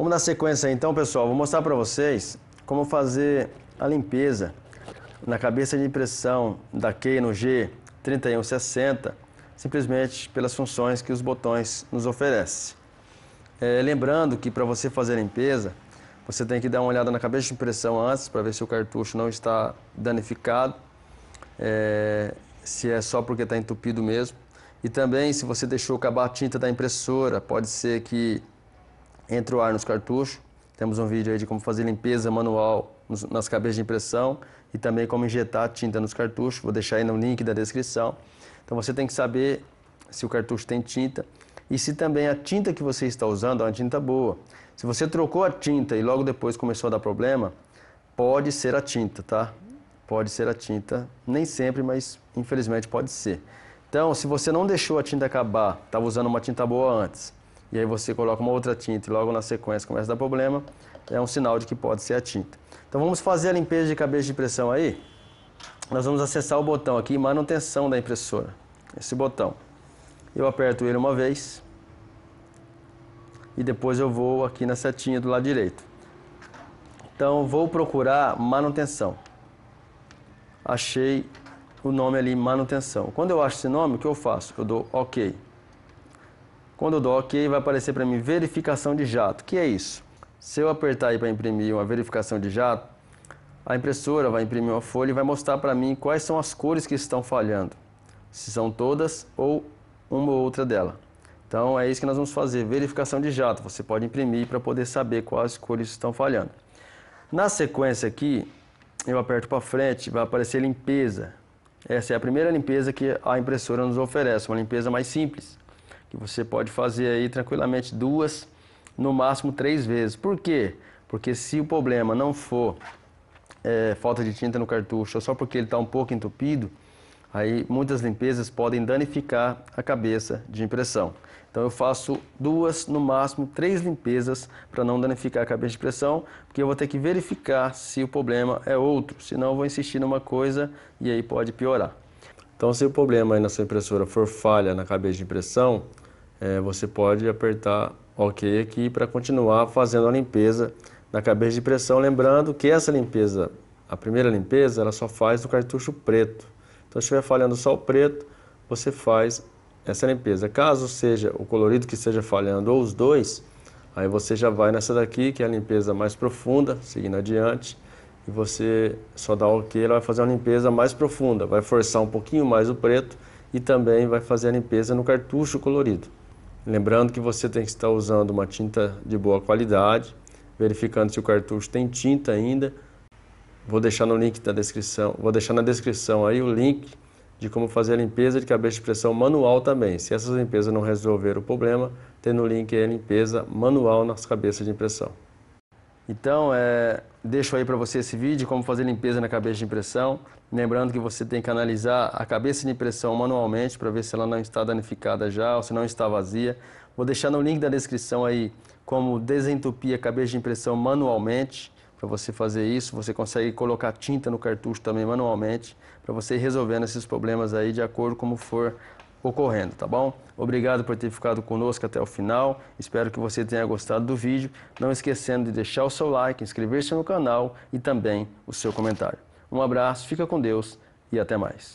Vamos na sequência então, pessoal. Vou mostrar para vocês como fazer a limpeza na cabeça de impressão da Keino G3160, simplesmente pelas funções que os botões nos oferecem. É, lembrando que para você fazer a limpeza, você tem que dar uma olhada na cabeça de impressão antes para ver se o cartucho não está danificado, é, se é só porque está entupido mesmo. E também se você deixou acabar a tinta da impressora, pode ser que entra o ar nos cartuchos. Temos um vídeo aí de como fazer limpeza manual nas cabeças de impressão e também como injetar tinta nos cartuchos. Vou deixar aí no link da descrição. Então você tem que saber se o cartucho tem tinta e se também a tinta que você está usando é uma tinta boa. Se você trocou a tinta e logo depois começou a dar problema, pode ser a tinta, tá? Pode ser a tinta, nem sempre, mas infelizmente pode ser. Então, se você não deixou a tinta acabar, estava usando uma tinta boa antes, e aí você coloca uma outra tinta e logo na sequência começa a dar problema, é um sinal de que pode ser a tinta. Então vamos fazer a limpeza de cabeça de pressão aí. Nós vamos acessar o botão aqui, manutenção da impressora. Esse botão. Eu aperto ele uma vez e depois eu vou aqui na setinha do lado direito. Então vou procurar manutenção. Achei o nome ali, manutenção. Quando eu acho esse nome, o que eu faço? Eu dou OK. Quando eu dou OK, vai aparecer para mim verificação de jato. que é isso? Se eu apertar aí para imprimir uma verificação de jato, a impressora vai imprimir uma folha e vai mostrar para mim quais são as cores que estão falhando. Se são todas ou uma ou outra dela. Então é isso que nós vamos fazer, verificação de jato. Você pode imprimir para poder saber quais cores estão falhando. Na sequência aqui, eu aperto para frente, vai aparecer limpeza. Essa é a primeira limpeza que a impressora nos oferece, uma limpeza mais simples que você pode fazer aí tranquilamente duas, no máximo três vezes. Por quê? Porque se o problema não for é, falta de tinta no cartucho ou só porque ele está um pouco entupido, aí muitas limpezas podem danificar a cabeça de impressão. Então eu faço duas, no máximo três limpezas para não danificar a cabeça de pressão, porque eu vou ter que verificar se o problema é outro, senão eu vou insistir numa coisa e aí pode piorar. Então se o problema aí na sua impressora for falha na cabeça de impressão, é, você pode apertar OK aqui para continuar fazendo a limpeza da cabeça de pressão. Lembrando que essa limpeza, a primeira limpeza, ela só faz no cartucho preto. Então, se estiver falhando só o preto, você faz essa limpeza. Caso seja o colorido que esteja falhando ou os dois, aí você já vai nessa daqui, que é a limpeza mais profunda, seguindo adiante, e você só dá OK, ela vai fazer uma limpeza mais profunda, vai forçar um pouquinho mais o preto e também vai fazer a limpeza no cartucho colorido. Lembrando que você tem que estar usando uma tinta de boa qualidade, verificando se o cartucho tem tinta ainda. Vou deixar no link da descrição, vou deixar na descrição aí o link de como fazer a limpeza de cabeça de pressão manual também. Se essas limpezas não resolver o problema, tem no link a limpeza manual nas cabeças de impressão. Então, é, deixo aí para você esse vídeo, como fazer limpeza na cabeça de impressão. Lembrando que você tem que analisar a cabeça de impressão manualmente para ver se ela não está danificada já ou se não está vazia. Vou deixar no link da descrição aí como desentupir a cabeça de impressão manualmente. Para você fazer isso, você consegue colocar tinta no cartucho também manualmente, para você ir resolvendo esses problemas aí de acordo com como for ocorrendo, tá bom? Obrigado por ter ficado conosco até o final. Espero que você tenha gostado do vídeo. Não esquecendo de deixar o seu like, inscrever-se no canal e também o seu comentário. Um abraço, fica com Deus e até mais.